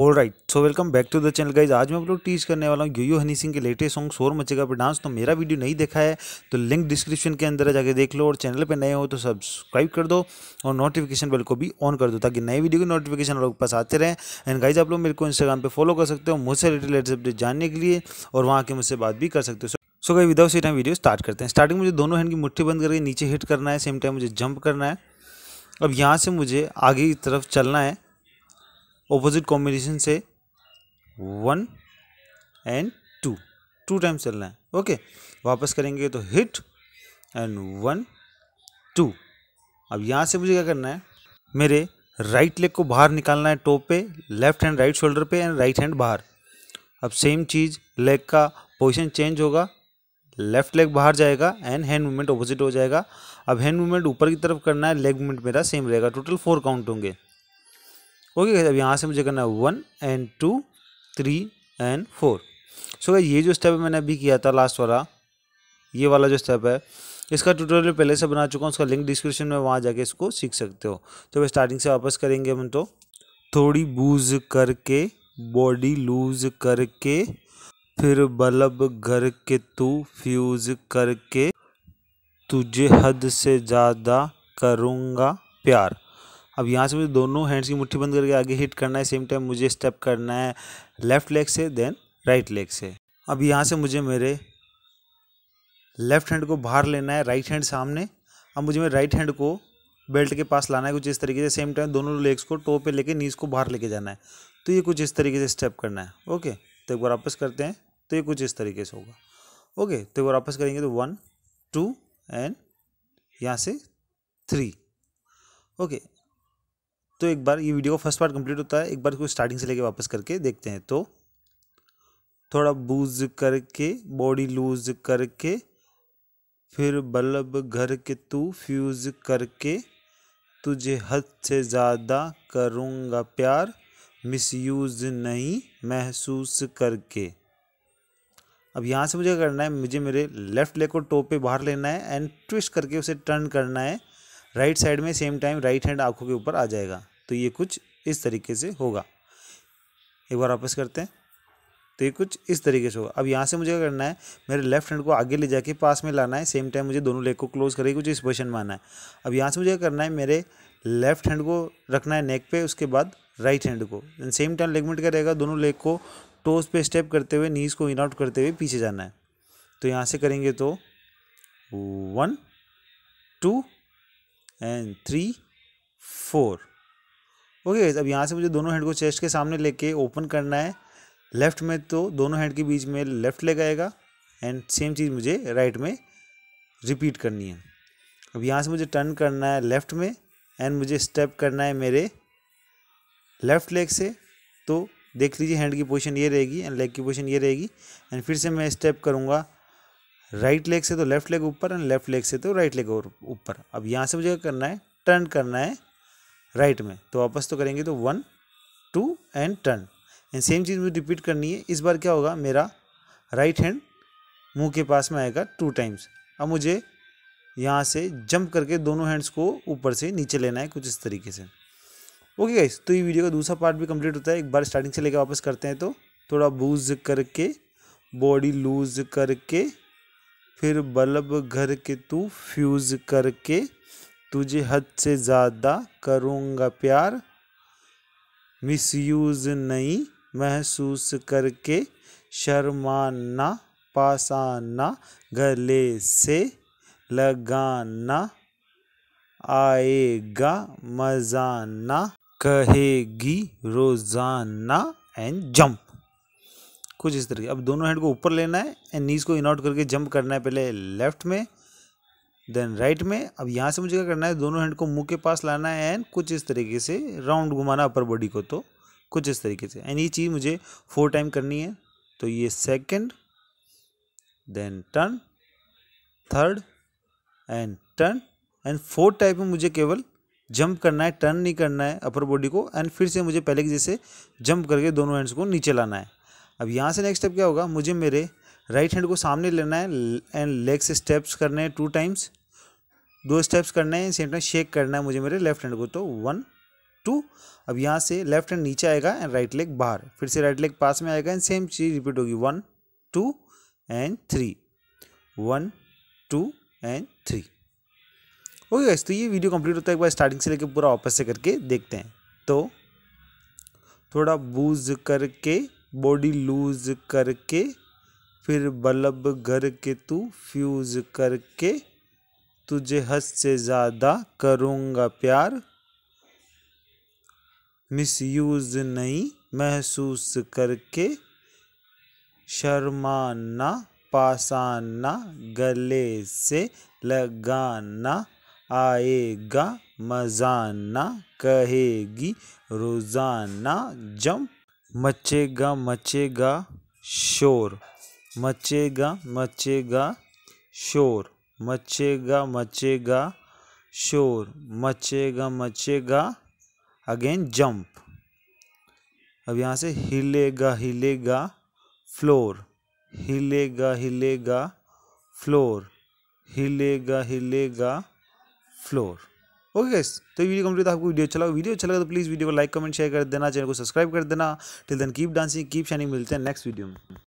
all right so welcome back to the channel guys आज मैं आप लोग टीच करने वाला हूँ यूयू हनी सिंह के लेटेस्ट सॉन्ग शोर मचेगा पर डांस तो मेरा वीडियो नहीं देखा है तो लिंक डिस्क्रिप्शन के अंदर जाके देख लो और चैनल पे नए हो तो सब्सक्राइब कर दो और नोटिफिकेशन बेल को भी ऑन कर दो ताकि नए वीडियो की नोटिफिकेशन आप लोग पास आते रहें एंड गाइज आप लोग मेरे को इंस्टाग्राम पर फॉलो कर सकते हो मुझसे रिलेटेड लेटेस्ट अपडेट जानने के लिए और वहाँ के मुझसे बात भी कर सकते हो सो गई विदाउट सी टाइम वीडियो स्टार्ट करते हैं स्टार्टिंग मुझे दोनों हैंड की मुट्ठी बंद करके नीचे हिट करना है सेम टाइम मुझे जंप करना है अब यहाँ से मुझे आगे की तरफ चलना है ऑपोजिट कॉम्बिनेशन से one and two two times चलना है ओके वापस करेंगे तो हिट एंड वन टू अब यहाँ से मुझे क्या करना है मेरे राइट लेग को बाहर निकालना है टॉप पे लेफ्ट हैंड राइट शोल्डर पे एंड राइट हैंड बाहर अब सेम चीज़ लेग का पोजीशन चेंज होगा लेफ्ट लेग बाहर जाएगा एंड हैंड मूवमेंट ऑपोजिट हो जाएगा अब हैंड मूवमेंट ऊपर की तरफ करना है लेग मूवमेंट मेरा सेम रहेगा टोटल फोर काउंट होंगे ओके अब यहाँ से मुझे करना है one and two three and four so ये जो स्टेप मैंने अभी किया था लास्ट वाला ये वाला जो स्टेप है इसका ट्यूटोरियल पहले से बना चुका हूँ उसका लिंक डिस्क्रिप्शन में वहाँ जाके इसको सीख सकते हो तो वे स्टार्टिंग से वापस करेंगे हम तो थोड़ी बूज करके बॉडी लूज करके फिर बल्ब घर के तू फ्यूज करके तुझे हद से ज़्यादा करूँगा प्यार अब यहाँ से मुझे दोनों हैंड्स की मुट्ठी बंद करके आगे हिट करना है सेम टाइम मुझे स्टेप करना है लेफ़्ट लेग से देन राइट लेग से अब यहाँ से मुझे मेरे लेफ़्ट हैंड को बाहर लेना है राइट हैंड सामने अब मुझे मेरे राइट हैंड को बेल्ट के पास लाना है कुछ इस तरीके से सेम टाइम दोनों लेग्स को टो पे लेके नीज को बाहर लेके जाना है तो ये कुछ इस तरीके से स्टेप करना है ओके तो एक बार वापस करते हैं तो ये कुछ इस तरीके से होगा ओके तो एक बार वापस करेंगे तो वन टू एंड यहाँ से थ्री ओके तो एक बार ये वीडियो का फर्स्ट पार्ट कंप्लीट होता है एक बार स्टार्टिंग से लेके वापस करके देखते हैं तो थोड़ा बूज करके बॉडी लूज करके फिर बल्ब घर के तू फ्यूज़ करके तुझे हद से ज़्यादा करूँगा प्यार मिसयूज़ नहीं महसूस करके अब यहाँ से मुझे करना है मुझे मेरे लेफ़्ट लेग को टो पे बाहर लेना है एंड ट्विस्ट करके उसे टर्न करना है राइट साइड में सेम टाइम राइट हैंड आंखों के ऊपर आ जाएगा तो ये कुछ इस तरीके से होगा एक बार वापस करते हैं तो ये कुछ इस तरीके से होगा अब यहाँ से मुझे क्या करना है मेरे लेफ्ट हैंड को आगे ले जाके पास में लाना है सेम टाइम मुझे दोनों लेग को क्लोज करके कुछ इस पोजिशन में आना है अब यहाँ से मुझे क्या करना है मेरे लेफ्ट हैंड को रखना है नेक पे उसके बाद राइट हैंड को एंड सेम टाइम लेगमेंट क्या रहेगा दोनों लेग को टोज पे स्टेप करते हुए नीज को इन आउट करते हुए पीछे जाना है तो यहाँ से करेंगे तो one two and three four okay अब यहाँ से मुझे दोनों हैंड को चेस्ट के सामने लेके ओपन करना है लेफ्ट में तो दोनों हैंड के बीच में लेफ्ट लेग आएगा एंड सेम चीज़ मुझे राइट में रिपीट करनी है अब यहाँ से मुझे टर्न करना है लेफ्ट में एंड मुझे स्टेप करना है मेरे लेफ्ट लेग से तो देख लीजिए हैंड की पोजीशन ये रहेगी एंड लेग की पोजीशन ये रहेगी एंड फिर से मैं स्टेप करूँगा राइट लेग से तो लेफ्ट लेग ऊपर एंड लेफ्ट लेग से तो राइट लेग और ऊपर अब यहाँ से मुझे करना है टर्न करना है राइट में तो वापस तो करेंगे तो one two and turn and same चीज़ मुझे रिपीट करनी है इस बार क्या होगा मेरा राइट हैंड मुंह के पास में आएगा टू टाइम्स अब मुझे यहाँ से जंप करके दोनों हैंड्स को ऊपर से नीचे लेना है कुछ इस तरीके से ओके गाइस तो ये वीडियो का दूसरा पार्ट भी कंप्लीट होता है एक बार स्टार्टिंग से लेकर वापस करते हैं तो थोड़ा बूज करके बॉडी लूज करके फिर बल्ब घर के तू फ्यूज़ करके तुझे हद से ज़्यादा करूँगा प्यार मिस यूज़ नहीं महसूस करके शर्माना पास आना गले से लगाना आएगा मजाना कहेगी रोज़ाना एंड जंप कुछ इस तरीके अब दोनों हैंड को ऊपर लेना है एंड नीज को इन आउट करके जंप करना है पहले लेफ्ट में देन राइट में अब यहाँ से मुझे क्या करना है दोनों हैंड को मुंह के पास लाना है एंड कुछ इस तरीके से राउंड घुमाना अपर बॉडी को तो कुछ इस तरीके से एंड ये चीज़ मुझे फोर टाइम करनी है तो ये second then turn third and turn and fourth type में मुझे केवल जंप करना है टर्न नहीं करना है अपर बॉडी को एंड फिर से मुझे पहले की जैसे जंप करके दोनों हैंड्स को नीचे लाना है अब यहाँ से नेक्स्ट स्टेप क्या होगा मुझे मेरे राइट हैंड को सामने लेना है एंड लेग से स्टेप्स करने हैं टू टाइम्स दो स्टेप्स करने हैं सेम टाइम शेक करना है मुझे मेरे लेफ्ट हैंड को तो वन टू अब यहाँ से लेफ्ट हैंड नीचे आएगा एंड राइट लेग बाहर फिर से राइट लेग पास में आएगा एंड सेम चीज़ रिपीट होगी one two and three one two and three okay guys तो ये वीडियो कंप्लीट होता है एक बार स्टार्टिंग से लेकर पूरा वापस से करके देखते हैं तो थोड़ा बूज करके बॉडी लूज करके फिर बल्ब घर के तू फ्यूज़ करके तुझे हद से ज़्यादा करूँगा प्यार मिस यूज़ नहीं महसूस करके शर्माना पासाना गले से लगाना आएगा मजाना कहेगी रोज़ाना जंप मचेगा मचेगा शोर मचेगा मचेगा शोर मचेगा मचेगा शोर मचेगा मचेगा अगेन जंप अब यहाँ से हिलेगा हिलेगा फ्लोर हिलेगा हिलेगा फ्लोर हिलेगा हिलेगा फ्लोर ओके गाइस तो वीडियो कंप्लीट आपको वीडियो अच्छा लगा वीडियो अच्छा लगा तो प्लीज़ वीडियो को लाइक कमेंट शेयर कर देना चैनल को सब्सक्राइब कर देना till then keep dancing keep shining मिलते हैं नेक्स्ट वीडियो में